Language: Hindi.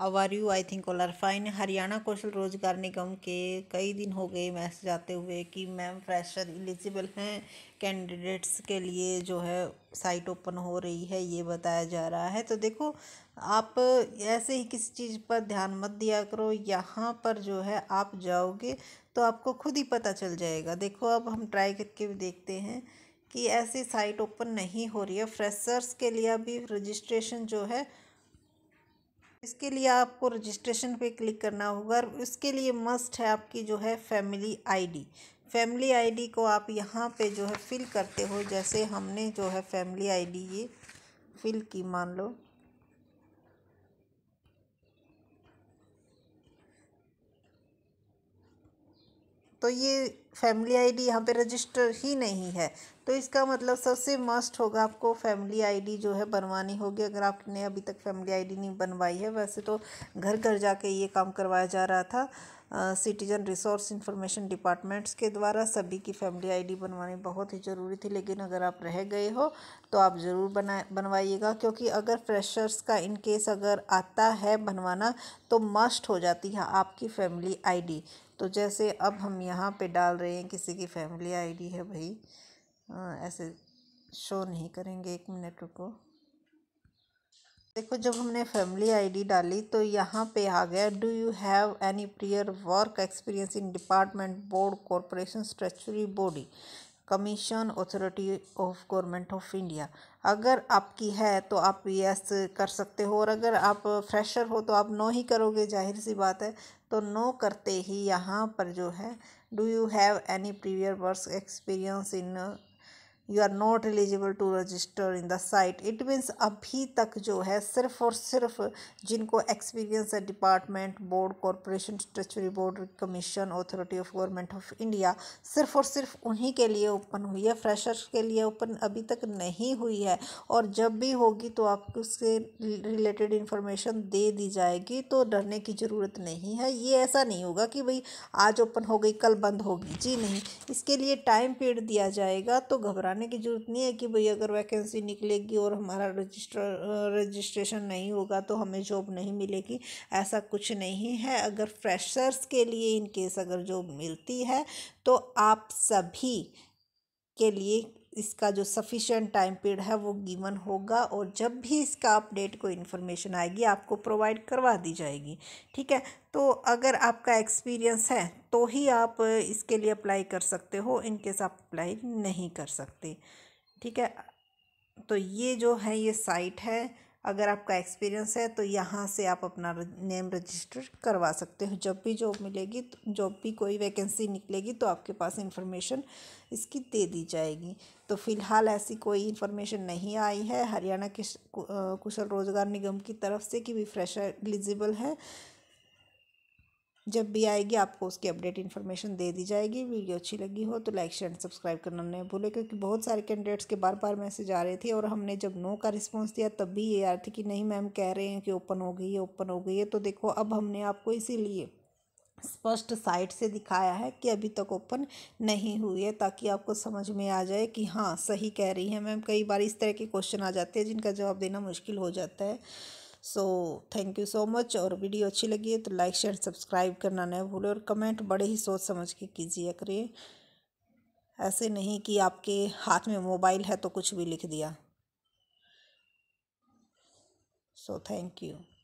how are you I think all are fine Haryana Kaushal Rozgar Nigam के कई दिन हो गए मैसेज आते हुए कि मैम फ्रेशर एलिजिबल हैं कैंडिडेट्स के लिए जो है साइट ओपन हो रही है ये बताया जा रहा है तो देखो आप ऐसे ही किसी चीज़ पर ध्यान मत दिया करो यहाँ पर जो है आप जाओगे तो आपको खुद ही पता चल जाएगा देखो अब हम ट्राई करके भी देखते हैं कि ऐसी साइट ओपन नहीं हो रही है फ्रेशर्स के लिए अभी रजिस्ट्रेशन जो है इसके लिए आपको रजिस्ट्रेशन पे क्लिक करना होगा और उसके लिए मस्ट है आपकी जो है फैमिली आईडी फैमिली आईडी को आप यहाँ पे जो है फिल करते हो जैसे हमने जो है फैमिली आईडी ये फिल की मान लो तो ये फैमिली आईडी यहाँ पे रजिस्टर ही नहीं है तो इसका मतलब सबसे मस्ट होगा आपको फैमिली आईडी जो है बनवानी होगी अगर आपने अभी तक फैमिली आईडी नहीं बनवाई है वैसे तो घर घर जाके ये काम करवाया जा रहा था सिटीजन रिसोर्स इंफॉर्मेशन डिपार्टमेंट्स के द्वारा सभी की फैमिली आईडी बनवानी बहुत ही ज़रूरी थी लेकिन अगर आप रह गए हो तो आप ज़रूर बना बनवाइएगा क्योंकि अगर फ्रेशर्स का इन केस अगर आता है बनवाना तो मस्ट हो जाती है आपकी फैमिली आईडी तो जैसे अब हम यहाँ पे डाल रहे हैं किसी की फैमिली आईडी है भाई ऐसे शो नहीं करेंगे एक मिनट रुको देखो जब हमने फैमिली आईडी डाली तो यहाँ पे आ गया do you have any prior work experience in department board corporation statutory body commission authority of government of India अगर आपकी है तो आप यस कर सकते हो और अगर आप फ्रेशर हो तो आप नो ही करोगे जाहिर सी बात है तो नो करते ही यहाँ पर जो है do you have any prior work experience in you are not eligible to register in the site it means अभी तक जो है सिर्फ और सिर्फ जिनको एक्सपीरियंस है department board corporation statutory board commission authority of government of India सिर्फ और सिर्फ उन्हीं के लिए ओपन हुई है फ्रेशर्स के लिए ओपन अभी तक नहीं हुई है और जब भी होगी तो आपको उससे रिलेटेड इन्फॉर्मेशन दे दी जाएगी तो डरने की ज़रूरत नहीं है ये ऐसा नहीं होगा कि भाई आज ओपन हो गई कल बंद होगी जी नहीं इसके लिए टाइम पीरियड दिया जाएगा तो घबरा घबराने की ज़रूरत नहीं है कि भाई अगर वैकेंसी निकलेगी और हमारा रजिस्टर रजिस्ट्रेशन नहीं होगा तो हमें जॉब नहीं मिलेगी ऐसा कुछ नहीं है अगर फ्रेशर्स के लिए इनकेस अगर जॉब मिलती है तो आप सभी के लिए इसका जो सफिशेंट टाइम पीरियड है वो गिवन होगा और जब भी इसका अपडेट कोई इन्फॉर्मेशन आएगी आपको प्रोवाइड करवा दी जाएगी ठीक है तो अगर आपका एक्सपीरियंस है तो ही आप इसके लिए अप्लाई कर सकते हो इनकेस आप अप्लाई नहीं कर सकते ठीक है तो ये जो है ये साइट है अगर आपका एक्सपीरियंस है तो यहाँ से आप अपना नेम रजिस्टर करवा सकते हो जब भी जॉब मिलेगी तो जब भी कोई वैकेंसी निकलेगी तो आपके पास इंफॉर्मेशन इसकी दे दी जाएगी तो फ़िलहाल ऐसी कोई इन्फॉर्मेशन नहीं आई है हरियाणा के कुशल रोज़गार निगम की तरफ से कि भी फ्रेशर एलिजिबल है जब भी आएगी आपको उसकी अपडेट इन्फॉर्मेशन दे दी जाएगी वीडियो अच्छी लगी हो तो लाइक शेयर एंड सब्सक्राइब करना नहीं भूले क्योंकि बहुत सारे कैंडिडेट्स के बार बार मैसेज आ रहे थे और हमने जब नो का रिस्पॉन्स दिया तब भी ये आ रही थी कि नहीं मैम कह रहे हैं कि ओपन हो गई है ओपन हो गई है तो देखो अब हमने आपको इसीलिए स्पष्ट साइट से दिखाया है कि अभी तक ओपन नहीं हुई है ताकि आपको समझ में आ जाए कि हाँ सही कह रही है मैम कई बार इस तरह के क्वेश्चन आ जाते हैं जिनका जवाब देना मुश्किल हो जाता है so thank you so much और वीडियो अच्छी लगी है तो लाइक शेयर सब्सक्राइब करना ना भूलें और कमेंट बड़े ही सोच समझ के कीजिए करिए ऐसे नहीं कि आपके हाथ में मोबाइल है तो कुछ भी लिख दिया सो थैंक यू